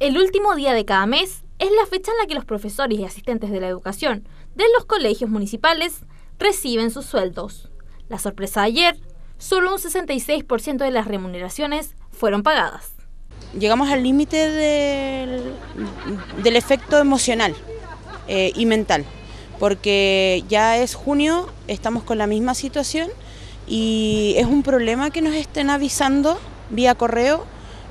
El último día de cada mes es la fecha en la que los profesores y asistentes de la educación de los colegios municipales reciben sus sueldos. La sorpresa de ayer, solo un 66% de las remuneraciones fueron pagadas. Llegamos al límite del, efecto emocional eh, y mental, porque ya es junio, estamos con la misma situación y es un problema que nos estén avisando vía correo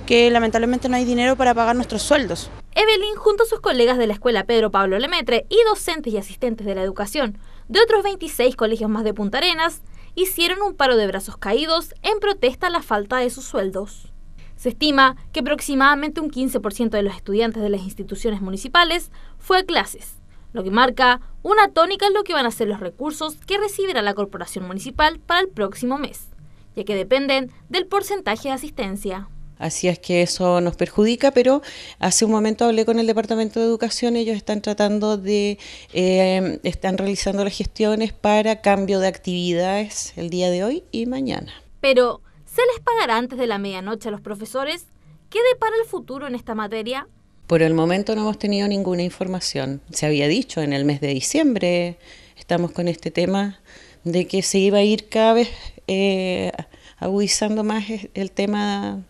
que lamentablemente no hay dinero para pagar nuestros sueldos. Evelyn, junto a sus colegas de la Escuela Pedro Pablo Lemetre y docentes y asistentes de la educación de otros 26 colegios más de Punta Arenas, hicieron un paro de brazos caídos en protesta a la falta de sus sueldos. Se estima que aproximadamente un 15% de los estudiantes de las instituciones municipales fue a clases, lo que marca una tónica en lo que van a ser los recursos que recibirá la corporación municipal para el próximo mes, ya que dependen del porcentaje de asistencia. Así es que eso nos perjudica, pero hace un momento hablé con el Departamento de Educación, ellos están tratando de, eh, están realizando las gestiones para cambio de actividades el día de hoy y mañana. Pero, ¿se les pagará antes de la medianoche a los profesores? ¿Qué depara el futuro en esta materia? Por el momento no hemos tenido ninguna información. Se había dicho en el mes de diciembre, estamos con este tema de que se iba a ir cada vez eh, agudizando más el tema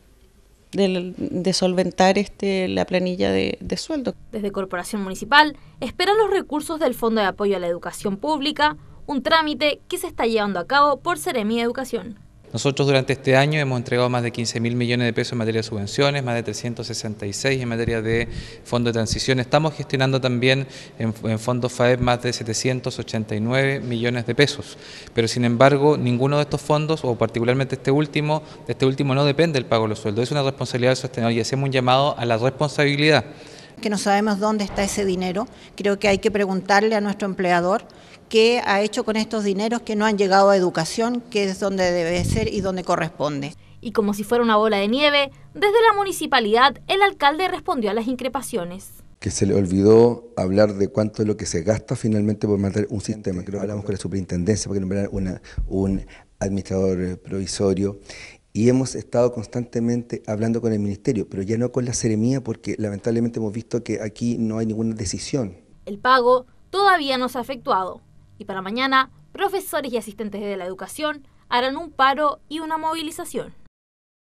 de, solventar este, la planilla de, sueldo. Desde Corporación Municipal esperan los recursos del Fondo de Apoyo a la Educación Pública, un trámite que se está llevando a cabo por Seremi Educación. Nosotros durante este año hemos entregado más de 15 mil millones de pesos en materia de subvenciones, más de 366 en materia de fondo de transición. Estamos gestionando también en, fondos FAEP más de 789 millones de pesos, pero sin embargo ninguno de estos fondos, o particularmente este último, este último no depende del pago de los sueldos, es una responsabilidad del sostenedor y hacemos un llamado a la responsabilidad que no sabemos dónde está ese dinero. Creo que hay que preguntarle a nuestro empleador qué ha hecho con estos dineros que no han llegado a educación, que es donde debe ser y donde corresponde. Y como si fuera una bola de nieve, desde la municipalidad el alcalde respondió a las increpaciones. Que se le olvidó hablar de cuánto es lo que se gasta finalmente por mantener un sistema. Creo que hablamos con la superintendencia porque nombrar una, un administrador provisorio y hemos estado constantemente hablando con el ministerio, pero ya no con la seremía porque lamentablemente hemos visto que aquí no hay ninguna decisión. El pago todavía no se ha efectuado y para mañana profesores y asistentes de la educación harán un paro y una movilización.